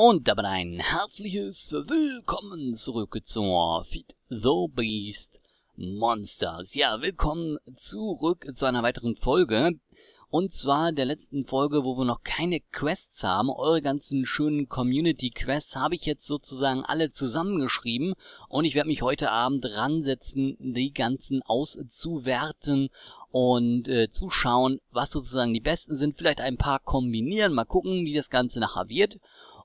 Und damit ein herzliches Willkommen zurück zur Feed the Beast Monsters. Ja, willkommen zurück zu einer weiteren Folge. Und zwar der letzten Folge, wo wir noch keine Quests haben. Eure ganzen schönen Community-Quests habe ich jetzt sozusagen alle zusammengeschrieben. Und ich werde mich heute Abend ransetzen, die ganzen auszuwerten und äh, zuschauen, was sozusagen die besten sind. Vielleicht ein paar kombinieren, mal gucken, wie das Ganze nachher wird.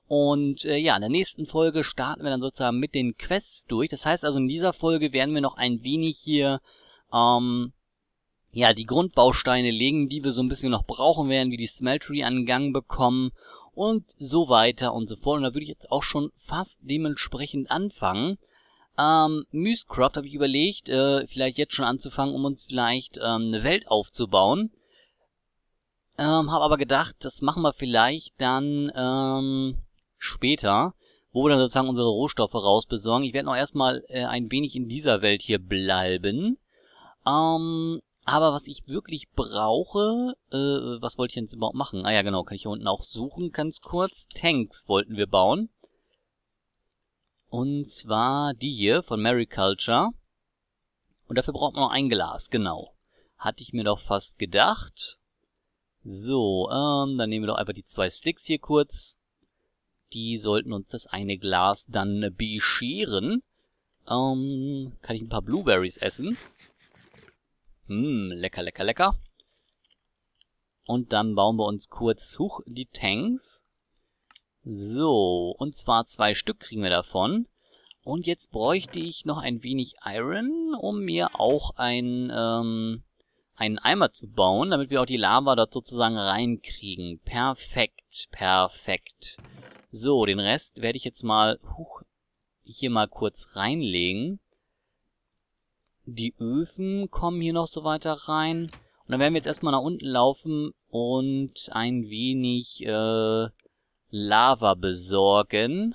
Und äh, ja, in der nächsten Folge starten wir dann sozusagen mit den Quests durch. Das heißt also, in dieser Folge werden wir noch ein wenig hier, ähm, ja, die Grundbausteine legen, die wir so ein bisschen noch brauchen werden, wie die Smeltery an Gang bekommen und so weiter und so fort. Und da würde ich jetzt auch schon fast dementsprechend anfangen. Ähm, Müsecraft habe ich überlegt, äh, vielleicht jetzt schon anzufangen, um uns vielleicht ähm, eine Welt aufzubauen. Ähm, habe aber gedacht, das machen wir vielleicht dann, ähm, später, wo wir dann sozusagen unsere Rohstoffe rausbesorgen. Ich werde noch erstmal äh, ein wenig in dieser Welt hier bleiben. Ähm, aber was ich wirklich brauche, äh, was wollte ich jetzt überhaupt machen? Ah ja, genau, kann ich hier unten auch suchen, ganz kurz. Tanks wollten wir bauen. Und zwar die hier von Mariculture. Und dafür braucht man noch ein Glas, genau. Hatte ich mir doch fast gedacht. So, ähm, dann nehmen wir doch einfach die zwei Sticks hier kurz die sollten uns das eine Glas dann bescheren. Ähm, kann ich ein paar Blueberries essen? Hm, lecker, lecker, lecker. Und dann bauen wir uns kurz hoch die Tanks. So, und zwar zwei Stück kriegen wir davon. Und jetzt bräuchte ich noch ein wenig Iron, um mir auch ein, ähm, einen Eimer zu bauen, damit wir auch die Lava dort sozusagen reinkriegen. Perfekt, perfekt. So, den Rest werde ich jetzt mal huch, hier mal kurz reinlegen. Die Öfen kommen hier noch so weiter rein. Und dann werden wir jetzt erstmal nach unten laufen und ein wenig äh, Lava besorgen.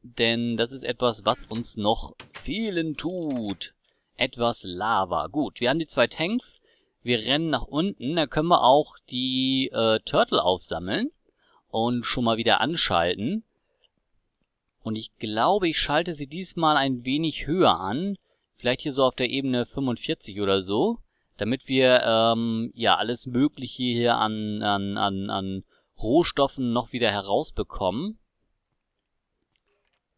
Denn das ist etwas, was uns noch fehlen tut. Etwas Lava. Gut, wir haben die zwei Tanks. Wir rennen nach unten. Da können wir auch die äh, Turtle aufsammeln und schon mal wieder anschalten. Und ich glaube, ich schalte sie diesmal ein wenig höher an. Vielleicht hier so auf der Ebene 45 oder so. Damit wir ähm, ja alles Mögliche hier an, an, an, an Rohstoffen noch wieder herausbekommen.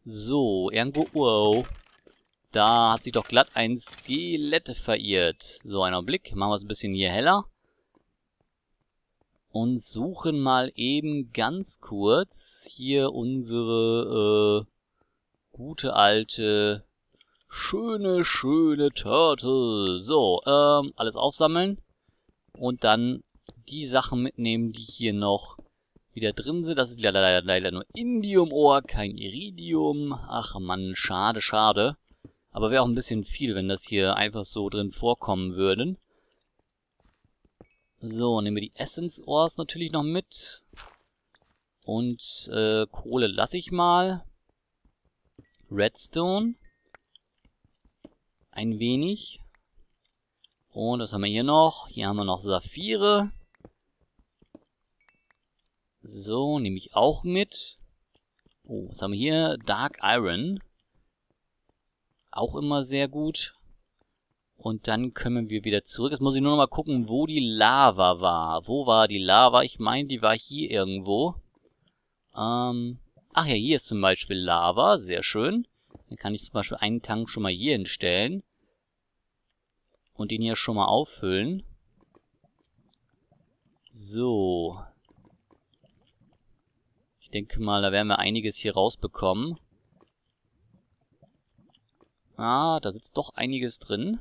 So, irgendwo... Wow. Da hat sich doch glatt ein Skelett verirrt. So, einen Blick. Machen wir es ein bisschen hier heller und suchen mal eben ganz kurz hier unsere äh, gute alte schöne, schöne Turtle. So, ähm, alles aufsammeln und dann die Sachen mitnehmen, die hier noch wieder drin sind. Das ist leider leider, leider nur Indium Ohr kein Iridium. Ach man, schade, schade. Aber wäre auch ein bisschen viel, wenn das hier einfach so drin vorkommen würden. So, nehmen wir die Essence Ores natürlich noch mit. Und äh, Kohle lasse ich mal. Redstone. Ein wenig. Und was haben wir hier noch? Hier haben wir noch Saphire. So, nehme ich auch mit. Oh, was haben wir hier? Dark Iron. Auch immer sehr gut. Und dann können wir wieder zurück. Jetzt muss ich nur noch mal gucken, wo die Lava war. Wo war die Lava? Ich meine, die war hier irgendwo. Ähm, ach ja, hier ist zum Beispiel Lava. Sehr schön. Dann kann ich zum Beispiel einen Tank schon mal hier hinstellen. Und den hier schon mal auffüllen. So. Ich denke mal, da werden wir einiges hier rausbekommen. Ah, da sitzt doch einiges drin.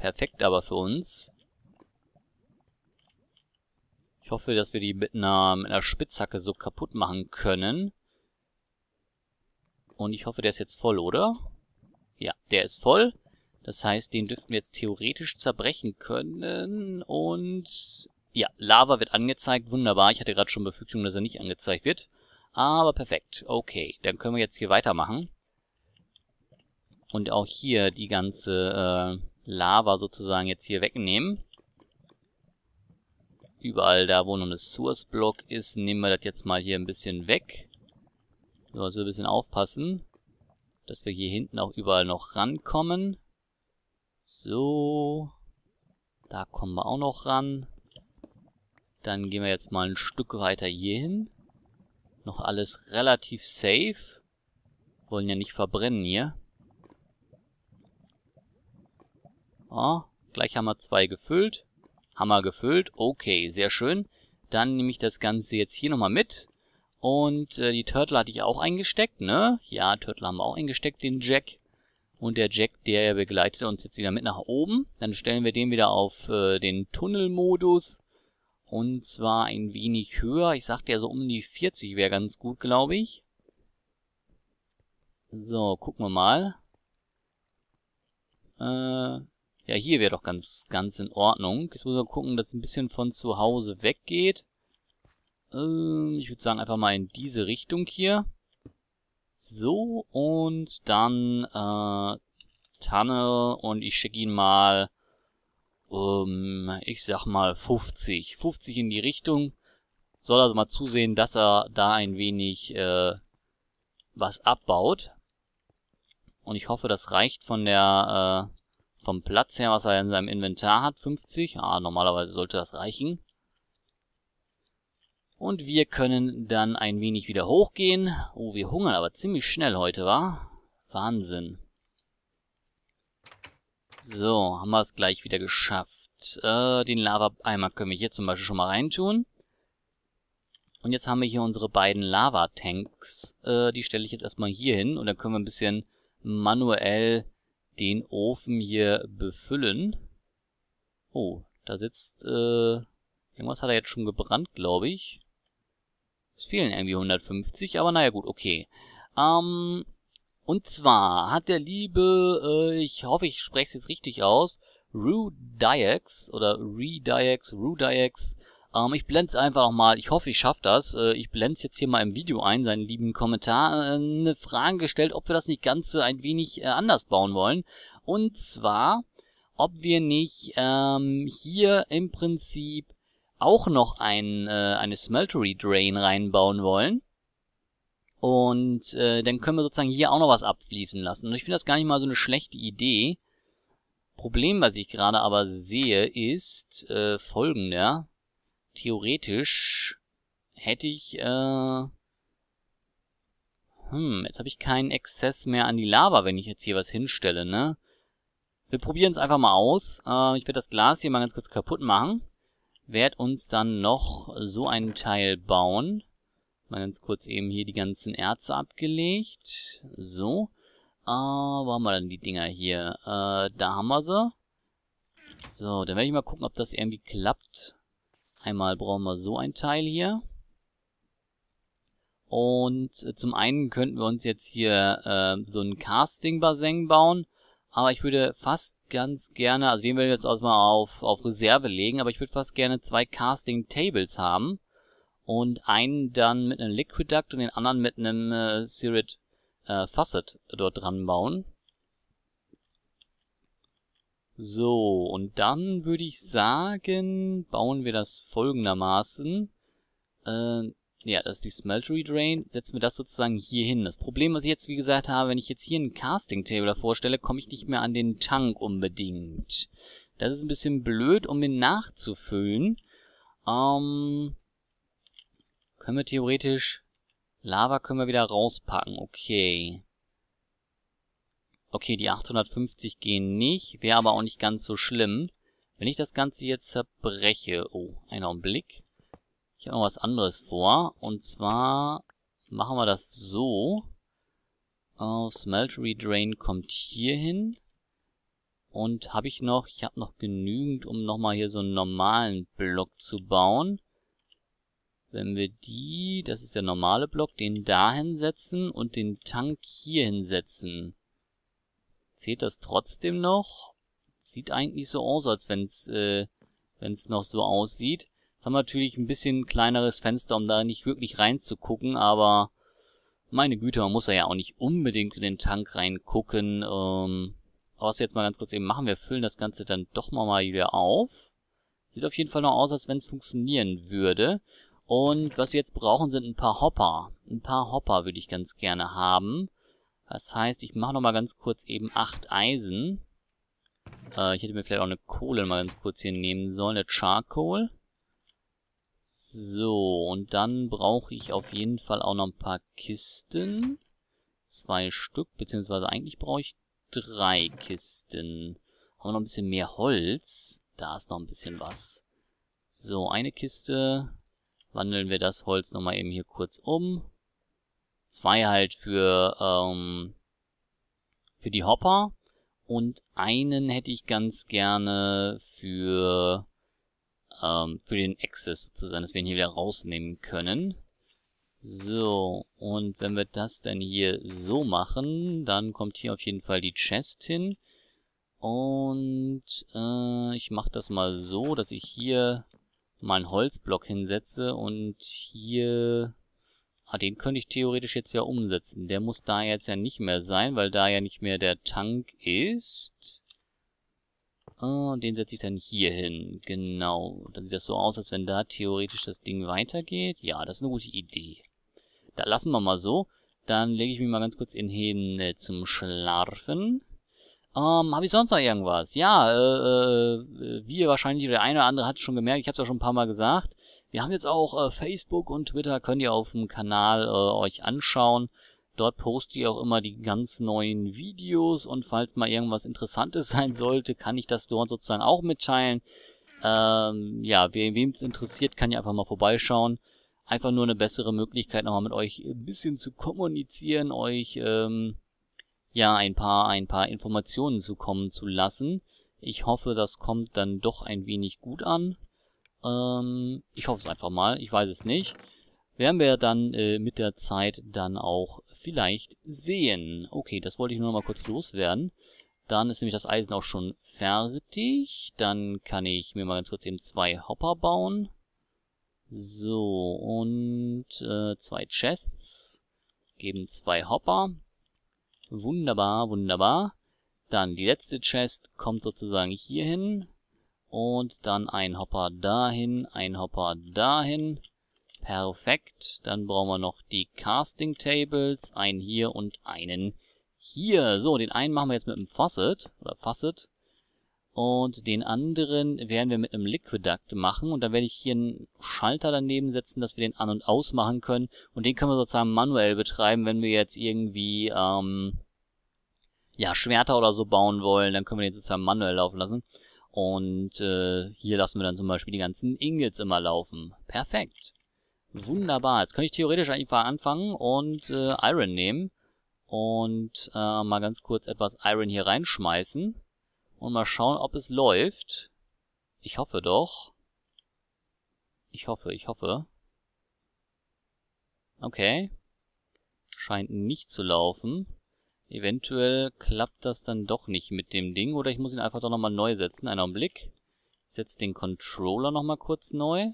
Perfekt aber für uns. Ich hoffe, dass wir die mit einer, mit einer Spitzhacke so kaputt machen können. Und ich hoffe, der ist jetzt voll, oder? Ja, der ist voll. Das heißt, den dürften wir jetzt theoretisch zerbrechen können. Und ja, Lava wird angezeigt. Wunderbar. Ich hatte gerade schon Befügung, dass er nicht angezeigt wird. Aber perfekt. Okay, dann können wir jetzt hier weitermachen. Und auch hier die ganze äh, Lava sozusagen jetzt hier wegnehmen. Überall da, wo noch ein Source-Block ist, nehmen wir das jetzt mal hier ein bisschen weg. So, also ein bisschen aufpassen, dass wir hier hinten auch überall noch rankommen. So, da kommen wir auch noch ran. Dann gehen wir jetzt mal ein Stück weiter hier hin. Noch alles relativ safe. Wollen ja nicht verbrennen hier. Oh, gleich haben wir zwei gefüllt. Hammer gefüllt. Okay, sehr schön. Dann nehme ich das Ganze jetzt hier nochmal mit. Und äh, die Turtle hatte ich auch eingesteckt, ne? Ja, Turtle haben wir auch eingesteckt, den Jack. Und der Jack, der begleitet uns jetzt wieder mit nach oben. Dann stellen wir den wieder auf äh, den Tunnelmodus. Und zwar ein wenig höher. Ich sagte ja so um die 40 wäre ganz gut, glaube ich. So, gucken wir mal. Äh, ja, hier wäre doch ganz, ganz in Ordnung. Jetzt muss man gucken, dass es ein bisschen von zu Hause weggeht. Ähm, ich würde sagen, einfach mal in diese Richtung hier. So, und dann äh, Tunnel und ich schicke ihn mal, ähm, ich sag mal 50. 50 in die Richtung. Soll also mal zusehen, dass er da ein wenig äh, was abbaut. Und ich hoffe, das reicht von der... Äh, vom Platz her, was er in seinem Inventar hat, 50. Ah, normalerweise sollte das reichen. Und wir können dann ein wenig wieder hochgehen. Oh, wir hungern aber ziemlich schnell heute, wa? Wahnsinn. So, haben wir es gleich wieder geschafft. Äh, den Lava-Eimer können wir hier zum Beispiel schon mal reintun. Und jetzt haben wir hier unsere beiden Lava-Tanks. Äh, die stelle ich jetzt erstmal hier hin und dann können wir ein bisschen manuell den Ofen hier befüllen. Oh, da sitzt, äh, irgendwas hat er jetzt schon gebrannt, glaube ich. Es fehlen irgendwie 150, aber naja gut, okay. Ähm, und zwar hat der liebe, äh, ich hoffe, ich spreche es jetzt richtig aus, Rudiex oder Rediex, Rudiex ähm, ich blende es einfach nochmal. Ich hoffe, ich schaffe das. Äh, ich blende es jetzt hier mal im Video ein, seinen lieben Kommentar. Äh, eine Frage gestellt, ob wir das nicht Ganze äh, ein wenig äh, anders bauen wollen. Und zwar, ob wir nicht ähm, hier im Prinzip auch noch ein, äh, eine Smeltery Drain reinbauen wollen. Und äh, dann können wir sozusagen hier auch noch was abfließen lassen. Und ich finde das gar nicht mal so eine schlechte Idee. Problem, was ich gerade aber sehe, ist äh, folgender theoretisch hätte ich, äh, hm, jetzt habe ich keinen Exzess mehr an die Lava, wenn ich jetzt hier was hinstelle, ne? Wir probieren es einfach mal aus. Äh, ich werde das Glas hier mal ganz kurz kaputt machen. Werd uns dann noch so einen Teil bauen. Mal ganz kurz eben hier die ganzen Erze abgelegt. So. Äh, wo haben wir denn die Dinger hier? Äh, da haben wir sie. So, dann werde ich mal gucken, ob das irgendwie klappt. Einmal brauchen wir so ein Teil hier. Und äh, zum einen könnten wir uns jetzt hier äh, so ein Casting-Basen bauen. Aber ich würde fast ganz gerne, also den würde ich jetzt erstmal auf, auf Reserve legen, aber ich würde fast gerne zwei Casting-Tables haben. Und einen dann mit einem Liquid Duct und den anderen mit einem äh, Sirit äh, Facet dort dran bauen. So, und dann würde ich sagen, bauen wir das folgendermaßen. Äh, ja, das ist die Smeltery Drain. Setzen wir das sozusagen hier hin. Das Problem, was ich jetzt, wie gesagt, habe, wenn ich jetzt hier einen Casting Table vorstelle, komme ich nicht mehr an den Tank unbedingt. Das ist ein bisschen blöd, um den nachzufüllen. Ähm, können wir theoretisch... Lava können wir wieder rauspacken, okay. Okay, die 850 gehen nicht, wäre aber auch nicht ganz so schlimm. Wenn ich das Ganze jetzt zerbreche... Oh, einen Augenblick. Ich habe noch was anderes vor. Und zwar machen wir das so. Uh, Smeltery Drain kommt hier hin. Und habe ich noch... Ich habe noch genügend, um nochmal hier so einen normalen Block zu bauen. Wenn wir die... Das ist der normale Block. Den da hinsetzen und den Tank hier hinsetzen. Zählt das trotzdem noch? Sieht eigentlich so aus, als wenn's, äh, wenn's noch so aussieht. Jetzt haben wir natürlich ein bisschen kleineres Fenster, um da nicht wirklich reinzugucken, aber meine Güte, man muss da ja auch nicht unbedingt in den Tank reingucken. Ähm, aber was wir jetzt mal ganz kurz eben machen, wir füllen das Ganze dann doch mal wieder auf. Sieht auf jeden Fall noch aus, als wenn es funktionieren würde. Und was wir jetzt brauchen, sind ein paar Hopper. Ein paar Hopper würde ich ganz gerne haben. Das heißt, ich mache nochmal ganz kurz eben acht Eisen. Äh, ich hätte mir vielleicht auch eine Kohle mal ganz kurz hier nehmen sollen, eine Charcoal. So, und dann brauche ich auf jeden Fall auch noch ein paar Kisten. Zwei Stück, beziehungsweise eigentlich brauche ich drei Kisten. Haben wir noch ein bisschen mehr Holz? Da ist noch ein bisschen was. So, eine Kiste. Wandeln wir das Holz nochmal eben hier kurz um. Zwei halt für, ähm, für die Hopper und einen hätte ich ganz gerne für, ähm, für den Access sozusagen, dass wir ihn hier wieder rausnehmen können. So, und wenn wir das dann hier so machen, dann kommt hier auf jeden Fall die Chest hin. Und äh, ich mache das mal so, dass ich hier mal einen Holzblock hinsetze und hier Ah, den könnte ich theoretisch jetzt ja umsetzen. Der muss da jetzt ja nicht mehr sein, weil da ja nicht mehr der Tank ist. Ah, den setze ich dann hier hin. Genau. Dann sieht das so aus, als wenn da theoretisch das Ding weitergeht. Ja, das ist eine gute Idee. Da lassen wir mal so. Dann lege ich mich mal ganz kurz in Hin zum Schlafen. Ähm, habe ich sonst noch irgendwas? Ja, äh, äh, äh, wie ihr wahrscheinlich oder der eine oder andere hat es schon gemerkt, ich habe es ja schon ein paar Mal gesagt, wir haben jetzt auch äh, Facebook und Twitter, könnt ihr auf dem Kanal äh, euch anschauen. Dort poste ich auch immer die ganz neuen Videos und falls mal irgendwas Interessantes sein sollte, kann ich das dort sozusagen auch mitteilen. Ähm, ja, wem es interessiert, kann ja einfach mal vorbeischauen. Einfach nur eine bessere Möglichkeit, nochmal mit euch ein bisschen zu kommunizieren, euch ähm, ja ein paar, ein paar Informationen zukommen zu lassen. Ich hoffe, das kommt dann doch ein wenig gut an. Ähm, ich hoffe es einfach mal, ich weiß es nicht. Werden wir dann äh, mit der Zeit dann auch vielleicht sehen. Okay, das wollte ich nur noch mal kurz loswerden. Dann ist nämlich das Eisen auch schon fertig. Dann kann ich mir mal ganz kurz eben zwei Hopper bauen. So, und äh, zwei Chests. Geben zwei Hopper. Wunderbar, wunderbar. Dann die letzte Chest kommt sozusagen hier hin. Und dann ein Hopper dahin, ein Hopper dahin. Perfekt. Dann brauchen wir noch die Casting Tables. Einen hier und einen hier. So, den einen machen wir jetzt mit einem Faucet. Oder Faucet. Und den anderen werden wir mit einem Liquiduct machen. Und dann werde ich hier einen Schalter daneben setzen, dass wir den an- und ausmachen können. Und den können wir sozusagen manuell betreiben, wenn wir jetzt irgendwie, ähm, ja, Schwerter oder so bauen wollen. Dann können wir den sozusagen manuell laufen lassen. Und äh, hier lassen wir dann zum Beispiel die ganzen Ingots immer laufen. Perfekt. Wunderbar. Jetzt könnte ich theoretisch einfach anfangen und äh, Iron nehmen. Und äh, mal ganz kurz etwas Iron hier reinschmeißen. Und mal schauen, ob es läuft. Ich hoffe doch. Ich hoffe, ich hoffe. Okay. Scheint nicht zu laufen. Eventuell klappt das dann doch nicht mit dem Ding oder ich muss ihn einfach doch nochmal neu setzen. Einen Augenblick. Ich setze den Controller nochmal kurz neu.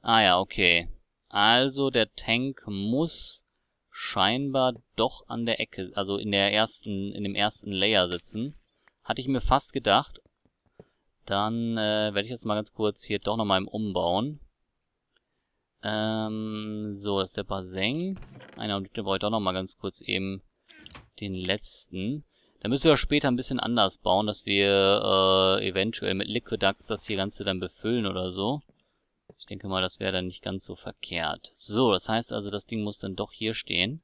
Ah ja, okay. Also der Tank muss scheinbar doch an der Ecke, also in der ersten, in dem ersten Layer sitzen. Hatte ich mir fast gedacht. Dann äh, werde ich das mal ganz kurz hier doch nochmal Umbauen. Ähm, so, das ist der Baseng. Einer, den brauche ich doch nochmal ganz kurz eben den letzten. Da müssen wir später ein bisschen anders bauen, dass wir äh, eventuell mit Liquidax das hier Ganze dann befüllen oder so. Ich denke mal, das wäre dann nicht ganz so verkehrt. So, das heißt also, das Ding muss dann doch hier stehen.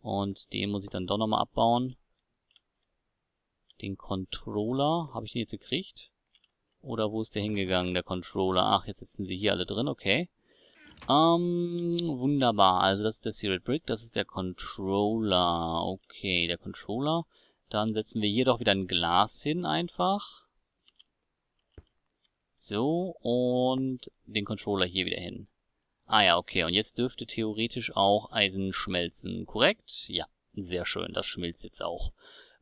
Und den muss ich dann doch nochmal abbauen. Den Controller, habe ich den jetzt gekriegt? Oder wo ist der hingegangen, der Controller? Ach, jetzt sitzen sie hier alle drin, okay. Ähm, wunderbar. Also das ist der Serial Brick, das ist der Controller. Okay, der Controller. Dann setzen wir hier doch wieder ein Glas hin einfach. So, und den Controller hier wieder hin. Ah ja, okay. Und jetzt dürfte theoretisch auch Eisen schmelzen, korrekt? Ja, sehr schön. Das schmilzt jetzt auch.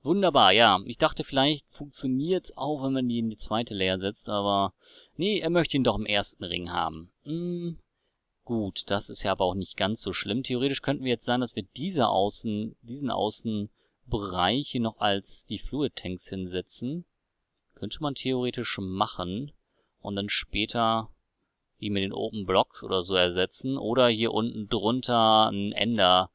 Wunderbar, ja. Ich dachte, vielleicht funktioniert es auch, wenn man die in die zweite Layer setzt, aber... Nee, er möchte ihn doch im ersten Ring haben. Hm, Gut, das ist ja aber auch nicht ganz so schlimm. Theoretisch könnten wir jetzt sagen, dass wir diese Außen, diesen Außenbereich hier noch als die Fluid Tanks hinsetzen. Könnte man theoretisch machen und dann später die mit den Open Blocks oder so ersetzen oder hier unten drunter einen Ender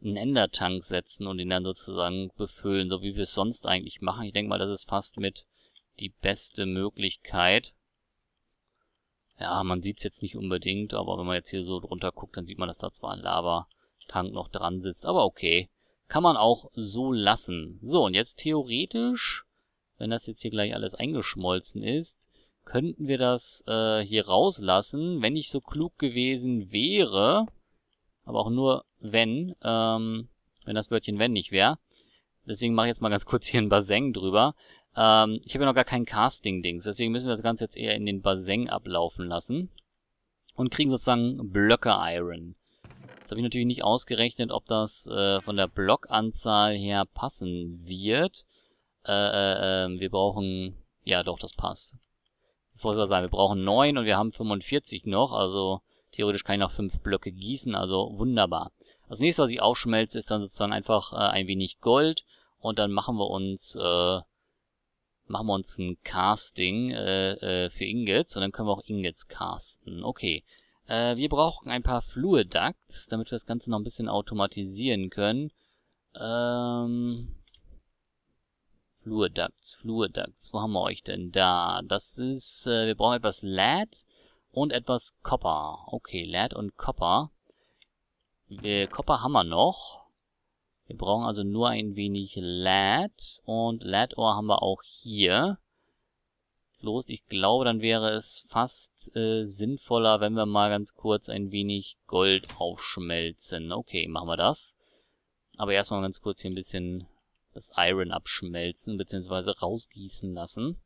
einen Ender Tank setzen und ihn dann sozusagen befüllen, so wie wir es sonst eigentlich machen. Ich denke mal, das ist fast mit die beste Möglichkeit. Ja, man sieht's jetzt nicht unbedingt, aber wenn man jetzt hier so drunter guckt, dann sieht man, dass da zwar ein Lava-Tank noch dran sitzt, aber okay. Kann man auch so lassen. So, und jetzt theoretisch, wenn das jetzt hier gleich alles eingeschmolzen ist, könnten wir das äh, hier rauslassen, wenn ich so klug gewesen wäre, aber auch nur wenn, ähm, wenn das Wörtchen wenn nicht wäre. Deswegen mache ich jetzt mal ganz kurz hier ein Baseng drüber. Ähm, ich habe ja noch gar kein Casting-Dings, deswegen müssen wir das Ganze jetzt eher in den Baseng ablaufen lassen. Und kriegen sozusagen Blöcke-Iron. Jetzt habe ich natürlich nicht ausgerechnet, ob das äh, von der Blockanzahl her passen wird. Äh, äh, ähm, wir brauchen... Ja, doch, das passt. Ich wollte sagen, wir brauchen 9 und wir haben 45 noch, also theoretisch kann ich noch 5 Blöcke gießen, also wunderbar. Als nächstes, was ich aufschmelze, ist dann sozusagen einfach äh, ein wenig Gold und dann machen wir uns äh, machen wir uns ein Casting äh, äh, für Ingots und dann können wir auch Ingots casten. Okay. Äh, wir brauchen ein paar Fluid Ducts, damit wir das Ganze noch ein bisschen automatisieren können. Ähm, Fluid Ducts, Fluid Ducts, wo haben wir euch denn da? Das ist, äh, wir brauchen etwas LED und etwas Copper. Okay, LED und Copper. Wir, äh, Copper haben wir noch. Wir brauchen also nur ein wenig LAD und LAD ohr haben wir auch hier. Los, ich glaube, dann wäre es fast äh, sinnvoller, wenn wir mal ganz kurz ein wenig Gold aufschmelzen. Okay, machen wir das. Aber erstmal ganz kurz hier ein bisschen das Iron abschmelzen, beziehungsweise rausgießen lassen.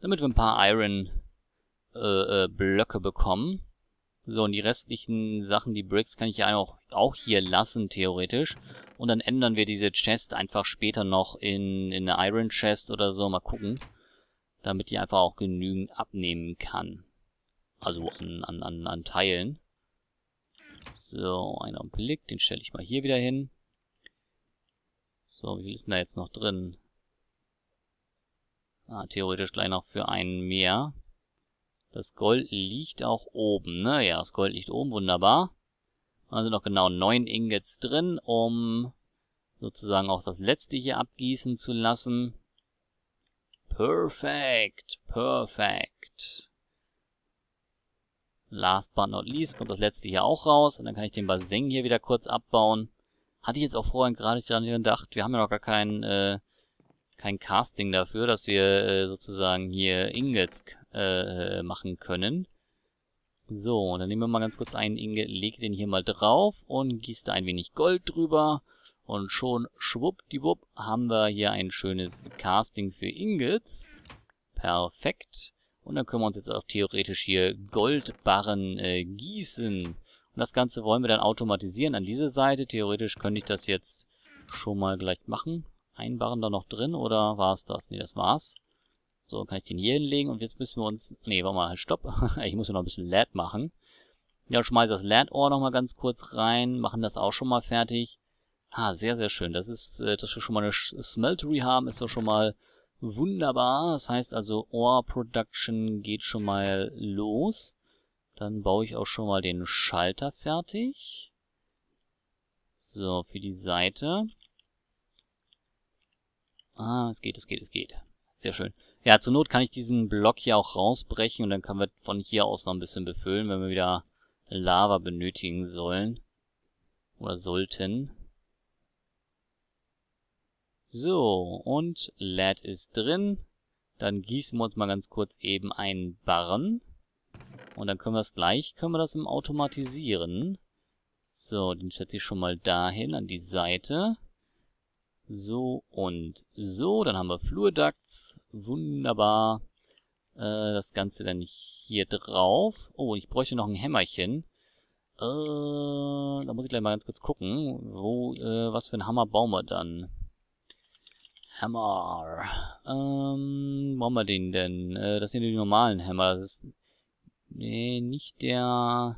Damit wir ein paar Iron äh, äh, Blöcke bekommen. So, und die restlichen Sachen, die Bricks, kann ich ja auch, auch hier lassen, theoretisch. Und dann ändern wir diese Chest einfach später noch in, in eine Iron Chest oder so. Mal gucken. Damit die einfach auch genügend abnehmen kann. Also an, an, an, an Teilen. So, einen Augenblick. Den stelle ich mal hier wieder hin. So, wie viel ist denn da jetzt noch drin? Ah, theoretisch gleich noch für einen mehr. Das Gold liegt auch oben, ne? Ja, das Gold liegt oben, wunderbar. Da sind noch genau neun Ingots drin, um sozusagen auch das letzte hier abgießen zu lassen. Perfekt, perfekt. Last but not least kommt das letzte hier auch raus und dann kann ich den Basen hier wieder kurz abbauen. Hatte ich jetzt auch vorhin gerade dran gedacht, wir haben ja noch gar kein, äh, kein Casting dafür, dass wir äh, sozusagen hier Ingots äh, machen können. So, und dann nehmen wir mal ganz kurz einen Inge, lege den hier mal drauf und gieße da ein wenig Gold drüber. Und schon schwuppdiwupp haben wir hier ein schönes Casting für Ingots. Perfekt. Und dann können wir uns jetzt auch theoretisch hier Goldbarren äh, gießen. Und das Ganze wollen wir dann automatisieren an diese Seite. Theoretisch könnte ich das jetzt schon mal gleich machen. Ein Barren da noch drin oder war es das? Ne, das war's. So, kann ich den hier hinlegen und jetzt müssen wir uns... Ne, warte mal, halt, stopp. ich muss ja noch ein bisschen LED machen. Ja, schmeiße das led ohr nochmal ganz kurz rein, machen das auch schon mal fertig. Ah, sehr, sehr schön. Das ist, äh, dass wir schon mal eine Smeltery haben, ist doch schon mal wunderbar. Das heißt also, Ohr Production geht schon mal los. Dann baue ich auch schon mal den Schalter fertig. So, für die Seite. Ah, es geht, es geht, es geht. Sehr schön. Ja, zur Not kann ich diesen Block hier auch rausbrechen und dann können wir von hier aus noch ein bisschen befüllen, wenn wir wieder Lava benötigen sollen. Oder sollten. So, und LED ist drin. Dann gießen wir uns mal ganz kurz eben einen Barren. Und dann können wir das gleich, können wir das im Automatisieren. So, den schätze ich schon mal dahin, an die Seite. So und so, dann haben wir Flurducts, wunderbar. Äh, das Ganze dann hier drauf. Oh, ich bräuchte noch ein Hämmerchen. Äh, da muss ich gleich mal ganz kurz gucken, wo, äh, was für ein Hammer bauen wir dann? Hammer. Ähm, bauen wir den denn? Äh, das sind die normalen Hämmer, das ist... Nee, nicht der...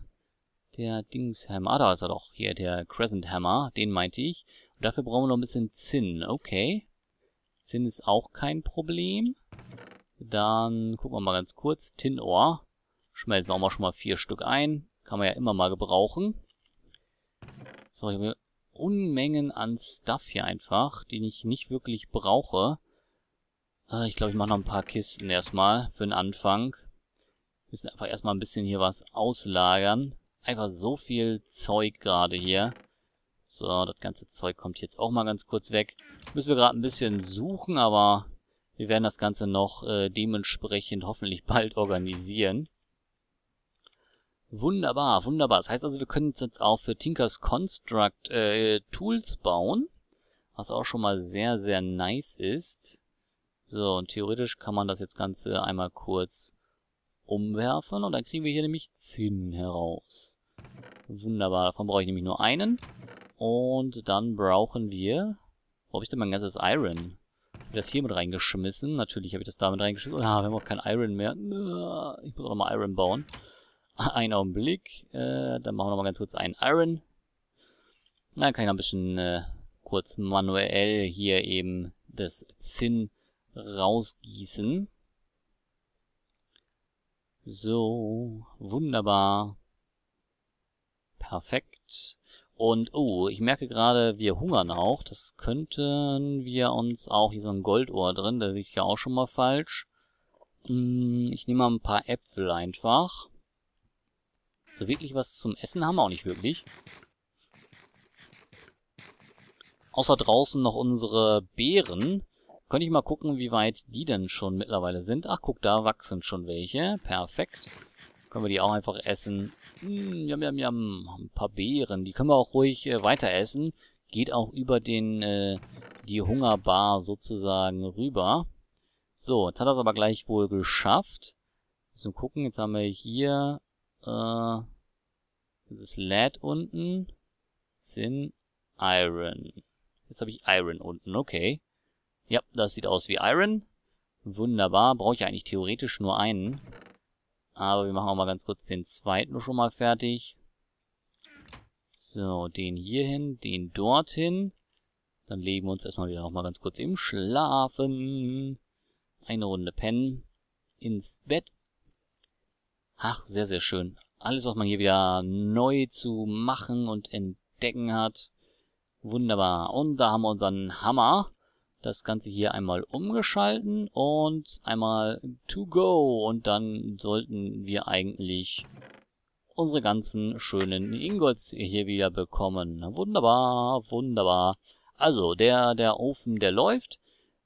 Der Dingshammer. Ah, da ist er doch. Hier, der Crescent Hammer, den meinte ich. Und dafür brauchen wir noch ein bisschen Zinn. Okay. Zinn ist auch kein Problem. Dann gucken wir mal ganz kurz. Tinnohr. Schmelzen wir auch mal schon mal vier Stück ein. Kann man ja immer mal gebrauchen. So, ich habe Unmengen an Stuff hier einfach, den ich nicht wirklich brauche. Äh, ich glaube, ich mache noch ein paar Kisten erstmal für den Anfang. Wir müssen einfach erstmal ein bisschen hier was auslagern. Einfach so viel Zeug gerade hier. So, das ganze Zeug kommt jetzt auch mal ganz kurz weg. Müssen wir gerade ein bisschen suchen, aber wir werden das Ganze noch äh, dementsprechend hoffentlich bald organisieren. Wunderbar, wunderbar. Das heißt also, wir können jetzt auch für Tinkers Construct äh, Tools bauen, was auch schon mal sehr, sehr nice ist. So, und theoretisch kann man das jetzt Ganze einmal kurz umwerfen und dann kriegen wir hier nämlich Zinn heraus. Wunderbar, davon brauche ich nämlich nur einen. Und dann brauchen wir... Wo habe ich denn mein ganzes Iron? Ich habe das hier mit reingeschmissen. Natürlich habe ich das da mit reingeschmissen. Ah, wir haben auch kein Iron mehr. Äh, ich muss auch nochmal Iron bauen. Einen Augenblick. Äh, dann machen wir nochmal ganz kurz einen Iron. Dann kann ich noch ein bisschen äh, kurz manuell hier eben das Zinn rausgießen. So, wunderbar. Perfekt. Und, oh, ich merke gerade, wir hungern auch. Das könnten wir uns auch, hier so ein Goldohr drin, der liegt ja auch schon mal falsch. Hm, ich nehme mal ein paar Äpfel einfach. So wirklich was zum Essen haben wir auch nicht wirklich. Außer draußen noch unsere Beeren. Könnte ich mal gucken, wie weit die denn schon mittlerweile sind. Ach, guck, da wachsen schon welche. Perfekt. Können wir die auch einfach essen. Mm, yum, yum, yum. Ein paar Beeren. Die können wir auch ruhig äh, weiter essen. Geht auch über den, äh, die Hungerbar sozusagen rüber. So, jetzt hat er es aber gleich wohl geschafft. Müssen gucken, jetzt haben wir hier, äh, dieses Lead unten. Zinn, Iron. Jetzt habe ich Iron unten, okay. Ja, das sieht aus wie Iron. Wunderbar, brauche ich eigentlich theoretisch nur einen. Aber wir machen auch mal ganz kurz den zweiten schon mal fertig. So, den hier hin, den dorthin. Dann legen wir uns erstmal wieder noch mal ganz kurz im Schlafen. Eine Runde pennen. Ins Bett. Ach, sehr, sehr schön. Alles, was man hier wieder neu zu machen und entdecken hat. Wunderbar. Und da haben wir unseren Hammer das Ganze hier einmal umgeschalten und einmal to go und dann sollten wir eigentlich unsere ganzen schönen Ingots hier wieder bekommen. Wunderbar, wunderbar. Also, der, der Ofen, der läuft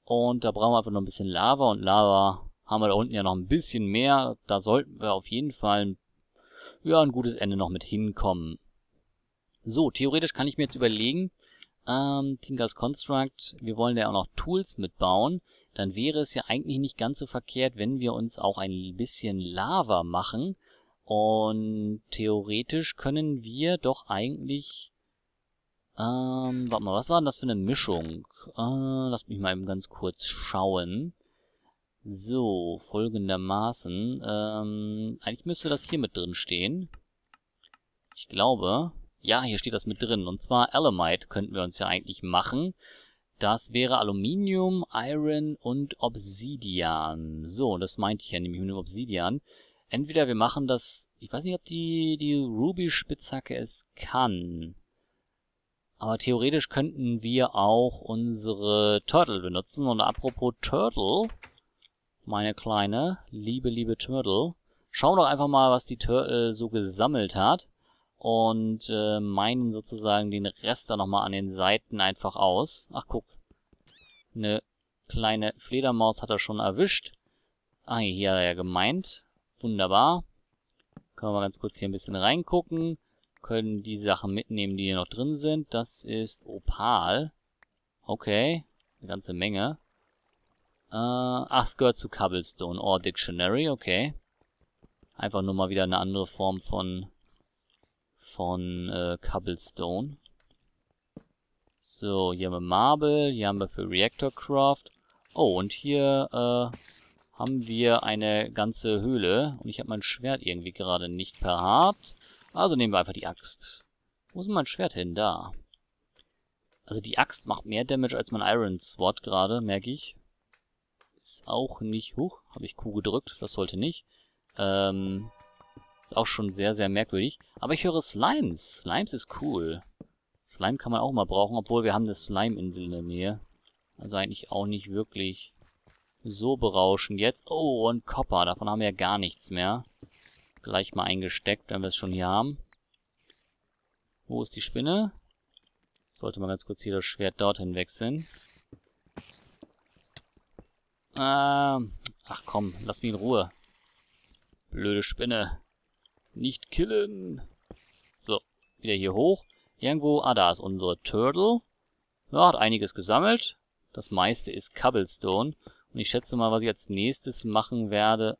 und da brauchen wir einfach noch ein bisschen Lava und Lava haben wir da unten ja noch ein bisschen mehr. Da sollten wir auf jeden Fall ja, ein gutes Ende noch mit hinkommen. So, theoretisch kann ich mir jetzt überlegen, ähm, Tinkers Construct, wir wollen ja auch noch Tools mitbauen, dann wäre es ja eigentlich nicht ganz so verkehrt, wenn wir uns auch ein bisschen Lava machen. Und theoretisch können wir doch eigentlich... Ähm, warte mal, was war denn das für eine Mischung? Äh, lass mich mal eben ganz kurz schauen. So, folgendermaßen. Ähm, eigentlich müsste das hier mit drin stehen. Ich glaube, ja, hier steht das mit drin. Und zwar Alamite könnten wir uns ja eigentlich machen. Das wäre Aluminium, Iron und Obsidian. So, das meinte ich ja nämlich mit dem Obsidian. Entweder wir machen das... Ich weiß nicht, ob die, die Ruby-Spitzhacke es kann. Aber theoretisch könnten wir auch unsere Turtle benutzen. Und apropos Turtle, meine kleine, liebe, liebe Turtle, schauen wir doch einfach mal, was die Turtle so gesammelt hat und äh, meinen sozusagen den Rest da nochmal an den Seiten einfach aus. Ach, guck. Eine kleine Fledermaus hat er schon erwischt. Ah, hier hat er ja gemeint. Wunderbar. Können wir ganz kurz hier ein bisschen reingucken. Können die Sachen mitnehmen, die hier noch drin sind. Das ist Opal. Okay. Eine ganze Menge. Äh, ach, es gehört zu Cobblestone. Or oh, Dictionary, okay. Einfach nur mal wieder eine andere Form von von äh, Cobblestone. So, hier haben wir Marble, hier haben wir für Reactorcraft. Oh, und hier äh, haben wir eine ganze Höhle. Und ich habe mein Schwert irgendwie gerade nicht verharrt. Also nehmen wir einfach die Axt. Wo ist mein Schwert hin? Da. Also die Axt macht mehr Damage als mein Iron Sword gerade, merke ich. Ist auch nicht hoch. Habe ich Q gedrückt, das sollte nicht. Ähm, ist auch schon sehr, sehr merkwürdig. Aber ich höre Slimes. Slimes ist cool. Slime kann man auch mal brauchen, obwohl wir haben eine Slime-Insel in der Nähe. Also eigentlich auch nicht wirklich so berauschend jetzt. Oh, und Copper. Davon haben wir ja gar nichts mehr. Gleich mal eingesteckt, wenn wir es schon hier haben. Wo ist die Spinne? Sollte man ganz kurz hier das Schwert dorthin wechseln. Ähm, ach komm, lass mich in Ruhe. Blöde Spinne. Nicht killen. So, wieder hier hoch. Irgendwo, ah, da ist unsere Turtle. Ja, hat einiges gesammelt. Das meiste ist Cobblestone. Und ich schätze mal, was ich als nächstes machen werde...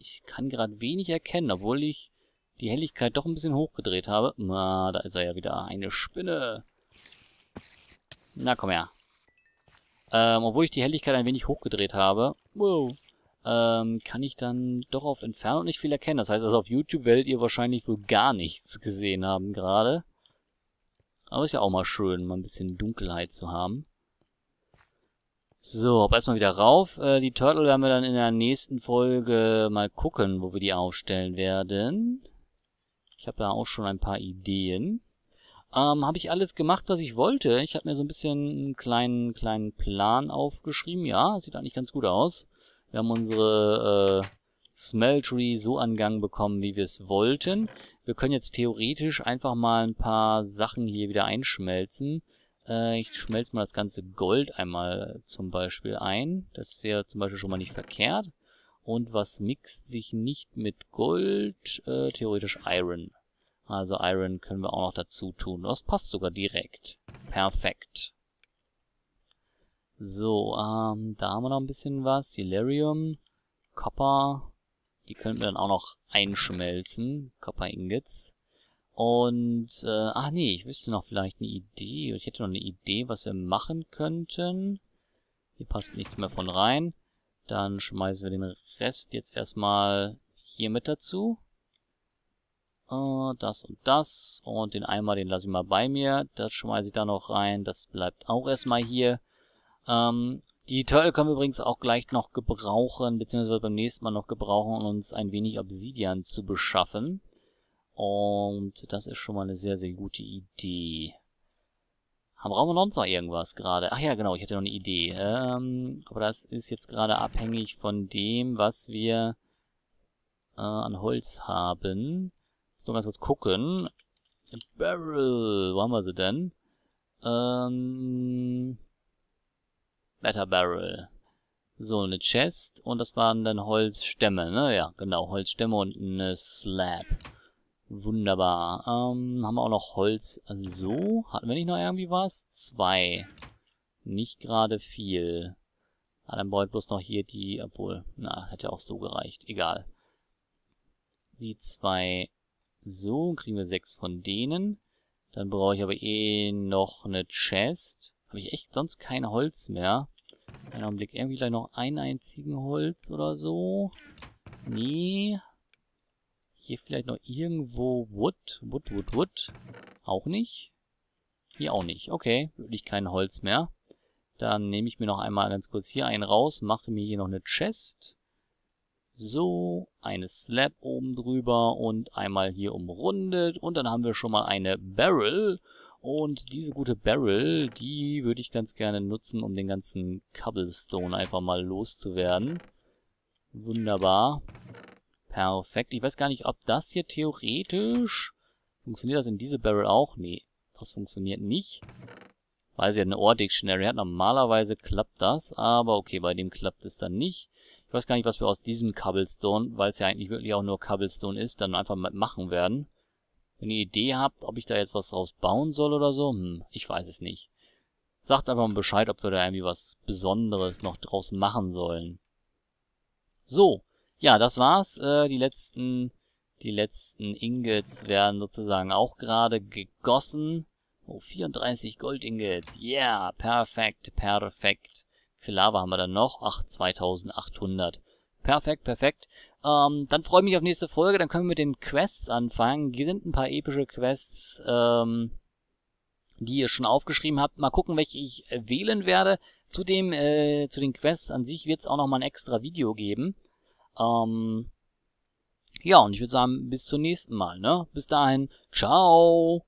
Ich kann gerade wenig erkennen, obwohl ich die Helligkeit doch ein bisschen hochgedreht habe. Na, da ist er ja wieder. Eine Spinne. Na, komm her. Ähm, obwohl ich die Helligkeit ein wenig hochgedreht habe. Wow ähm, kann ich dann doch auf Entfernung nicht viel erkennen. Das heißt also, auf YouTube werdet ihr wahrscheinlich wohl gar nichts gesehen haben gerade. Aber ist ja auch mal schön, mal ein bisschen Dunkelheit zu haben. So, aber erstmal wieder rauf. Äh, die Turtle werden wir dann in der nächsten Folge mal gucken, wo wir die aufstellen werden. Ich habe da auch schon ein paar Ideen. Ähm, habe ich alles gemacht, was ich wollte? Ich habe mir so ein bisschen einen kleinen, kleinen Plan aufgeschrieben. Ja, sieht eigentlich ganz gut aus. Wir haben unsere äh, Smeltery so an bekommen, wie wir es wollten. Wir können jetzt theoretisch einfach mal ein paar Sachen hier wieder einschmelzen. Äh, ich schmelze mal das ganze Gold einmal zum Beispiel ein. Das wäre zum Beispiel schon mal nicht verkehrt. Und was mixt sich nicht mit Gold? Äh, theoretisch Iron. Also Iron können wir auch noch dazu tun. Das passt sogar direkt. Perfekt. So, ähm, da haben wir noch ein bisschen was. Silarium, Copper, die könnten wir dann auch noch einschmelzen. Copper Ingots. Und, äh, ach nee, ich wüsste noch vielleicht eine Idee. Ich hätte noch eine Idee, was wir machen könnten. Hier passt nichts mehr von rein. Dann schmeißen wir den Rest jetzt erstmal hier mit dazu. Äh, das und das. Und den Eimer, den lasse ich mal bei mir. Das schmeiße ich da noch rein. Das bleibt auch erstmal hier. Ähm, die Turtle können wir übrigens auch gleich noch gebrauchen, beziehungsweise beim nächsten Mal noch gebrauchen, um uns ein wenig Obsidian zu beschaffen. Und das ist schon mal eine sehr, sehr gute Idee. Haben brauchen wir noch irgendwas gerade? Ach ja, genau, ich hatte noch eine Idee. Ähm, aber das ist jetzt gerade abhängig von dem, was wir äh, an Holz haben. So, ganz kurz gucken. Barrel, wo haben wir sie denn? Ähm... Better Barrel. So, eine Chest und das waren dann Holzstämme, ne? Ja, genau, Holzstämme und eine Slab. Wunderbar. Ähm, haben wir auch noch Holz so? Hatten wir nicht noch irgendwie was? Zwei. Nicht gerade viel. Ah, dann brauche ich bloß noch hier die, obwohl, na, hätte auch so gereicht. Egal. Die zwei so, kriegen wir sechs von denen. Dann brauche ich aber eh noch eine Chest. Habe ich echt sonst kein Holz mehr. Einen Augenblick. Irgendwie gleich noch einen einzigen Holz oder so. Nee. Hier vielleicht noch irgendwo Wood. Wood, Wood, Wood. Auch nicht. Hier auch nicht. Okay, wirklich kein Holz mehr. Dann nehme ich mir noch einmal ganz kurz hier einen raus, mache mir hier noch eine Chest. So, eine Slab oben drüber und einmal hier umrundet. Und dann haben wir schon mal eine Barrel. Und diese gute Barrel, die würde ich ganz gerne nutzen, um den ganzen Cobblestone einfach mal loszuwerden. Wunderbar. Perfekt. Ich weiß gar nicht, ob das hier theoretisch... Funktioniert das in diese Barrel auch? Nee, das funktioniert nicht. Weil sie ja eine Ohr-Dictionary hat. Normalerweise klappt das, aber okay, bei dem klappt es dann nicht. Ich weiß gar nicht, was wir aus diesem Cobblestone, weil es ja eigentlich wirklich auch nur Cobblestone ist, dann einfach mal machen werden. Wenn ihr Idee habt, ob ich da jetzt was draus bauen soll oder so, hm, ich weiß es nicht. Sagt einfach mal Bescheid, ob wir da irgendwie was Besonderes noch draus machen sollen. So, ja, das war's. Äh, die letzten die letzten Ingots werden sozusagen auch gerade gegossen. Oh, 34 Gold-Ingots. Yeah, perfekt, perfekt. Wie viel Lava haben wir dann noch? Ach, 2800. Perfekt, perfekt. Ähm, dann freue ich mich auf nächste Folge. Dann können wir mit den Quests anfangen. Hier sind ein paar epische Quests, ähm, die ihr schon aufgeschrieben habt. Mal gucken, welche ich wählen werde. Zudem, äh, zu den Quests an sich wird es auch nochmal ein extra Video geben. Ähm, ja, und ich würde sagen, bis zum nächsten Mal. Ne? Bis dahin, ciao!